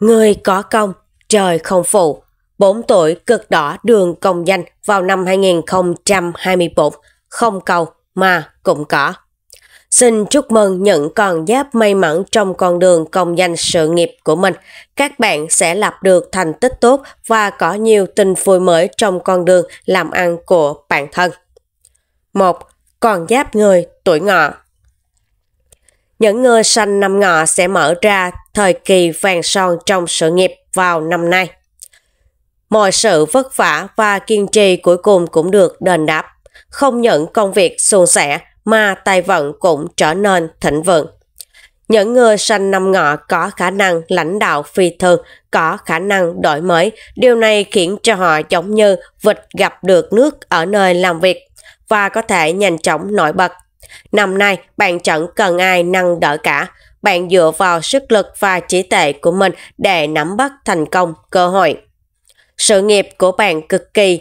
Người có công, trời không phụ. Bốn tuổi cực đỏ đường công danh vào năm 2024, không cầu mà cũng có. Xin chúc mừng những con giáp may mắn trong con đường công danh sự nghiệp của mình. Các bạn sẽ lập được thành tích tốt và có nhiều tình vui mới trong con đường làm ăn của bản thân. 1. Con giáp người tuổi ngọ những người sanh năm ngọ sẽ mở ra thời kỳ vàng son trong sự nghiệp vào năm nay. Mọi sự vất vả và kiên trì cuối cùng cũng được đền đáp. Không những công việc suôn sẻ mà tài vận cũng trở nên thịnh vượng. Những người sanh năm ngọ có khả năng lãnh đạo phi thường, có khả năng đổi mới. Điều này khiến cho họ giống như vịt gặp được nước ở nơi làm việc và có thể nhanh chóng nổi bật Năm nay, bạn chẳng cần ai nâng đỡ cả. Bạn dựa vào sức lực và trí tệ của mình để nắm bắt thành công, cơ hội. Sự nghiệp của bạn cực kỳ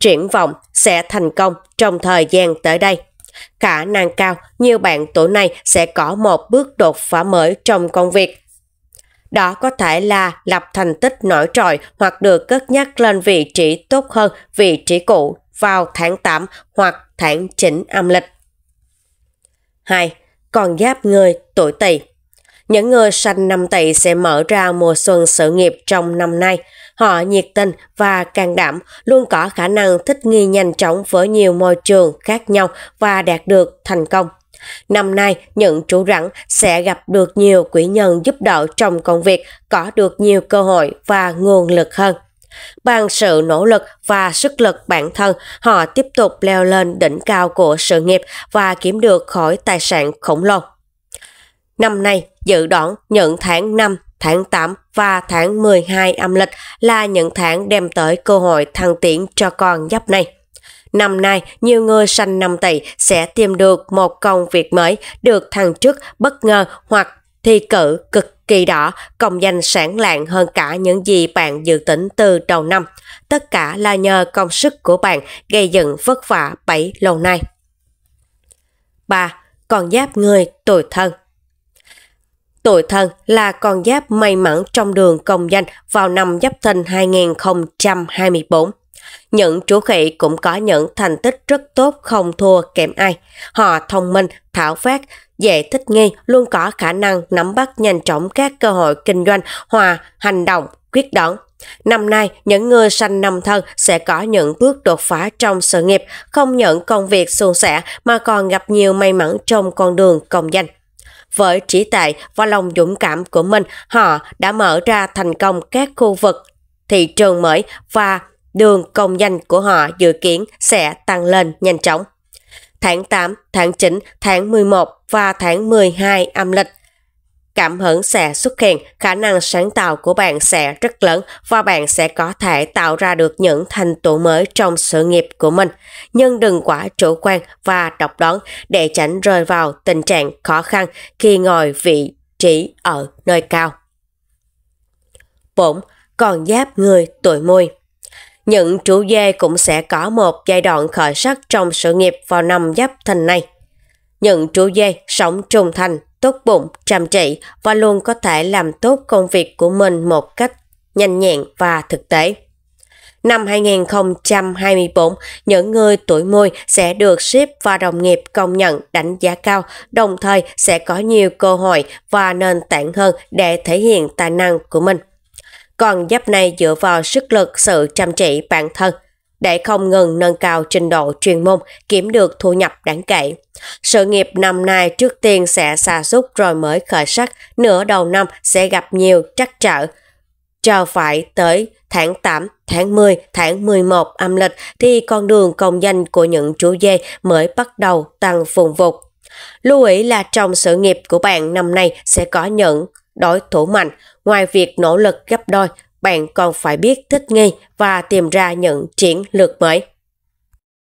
triển vọng sẽ thành công trong thời gian tới đây. Khả năng cao, nhiều bạn tuổi này sẽ có một bước đột phá mới trong công việc. Đó có thể là lập thành tích nổi trội hoặc được cất nhắc lên vị trí tốt hơn vị trí cũ vào tháng 8 hoặc tháng 9 âm lịch. 2. Còn giáp người tuổi tỵ những người sanh năm tỵ sẽ mở ra mùa xuân sự nghiệp trong năm nay. Họ nhiệt tình và can đảm, luôn có khả năng thích nghi nhanh chóng với nhiều môi trường khác nhau và đạt được thành công. Năm nay, những chủ rắn sẽ gặp được nhiều quỹ nhân giúp đỡ trong công việc, có được nhiều cơ hội và nguồn lực hơn. Bằng sự nỗ lực và sức lực bản thân, họ tiếp tục leo lên đỉnh cao của sự nghiệp và kiếm được khỏi tài sản khổng lồ. Năm nay, dự đoán những tháng 5, tháng 8 và tháng 12 âm lịch là những tháng đem tới cơ hội thăng tiến cho con giáp này. Năm nay, nhiều người sanh năm tỵ sẽ tìm được một công việc mới được thăng chức bất ngờ hoặc thi cử cực Kỳ đó, công danh sản lạng hơn cả những gì bạn dự tính từ đầu năm. Tất cả là nhờ công sức của bạn gây dựng vất vả bảy lâu nay. 3. Con giáp người tuổi thân Tuổi thân là con giáp may mắn trong đường công danh vào năm giáp thìn 2024. Những chú khỉ cũng có những thành tích rất tốt không thua kém ai. Họ thông minh, thảo phát, dễ thích nghi, luôn có khả năng nắm bắt nhanh chóng các cơ hội kinh doanh, hòa, hành động, quyết đoán. Năm nay, những người sanh năm thân sẽ có những bước đột phá trong sự nghiệp, không nhận công việc suôn sẻ mà còn gặp nhiều may mắn trong con đường công danh. Với trí tuệ và lòng dũng cảm của mình, họ đã mở ra thành công các khu vực thị trường mới và Đường công danh của họ dự kiến sẽ tăng lên nhanh chóng. Tháng 8, tháng 9, tháng 11 và tháng 12 âm lịch cảm hứng sẽ xuất hiện, khả năng sáng tạo của bạn sẽ rất lớn và bạn sẽ có thể tạo ra được những thành tựu mới trong sự nghiệp của mình. Nhưng đừng quá chủ quan và độc đoán để tránh rơi vào tình trạng khó khăn khi ngồi vị trí ở nơi cao. bổng Còn giáp người tuổi mùi những chủ dê cũng sẽ có một giai đoạn khởi sắc trong sự nghiệp vào năm giáp thìn này. Những chủ dê sống trung thành, tốt bụng, chăm chỉ và luôn có thể làm tốt công việc của mình một cách nhanh nhẹn và thực tế. Năm 2024, những người tuổi mùi sẽ được ship và đồng nghiệp công nhận đánh giá cao, đồng thời sẽ có nhiều cơ hội và nền tảng hơn để thể hiện tài năng của mình. Còn giáp này dựa vào sức lực sự chăm chỉ bản thân để không ngừng nâng cao trình độ chuyên môn, kiếm được thu nhập đáng kể. Sự nghiệp năm nay trước tiên sẽ xa sút rồi mới khởi sắc, nửa đầu năm sẽ gặp nhiều trắc trở. Chờ phải tới tháng 8, tháng 10, tháng 11 âm lịch thì con đường công danh của những chú dê mới bắt đầu tăng phùng vục. Lưu ý là trong sự nghiệp của bạn năm nay sẽ có những đối thủ mạnh, ngoài việc nỗ lực gấp đôi, bạn còn phải biết thích nghi và tìm ra những chiến lược mới.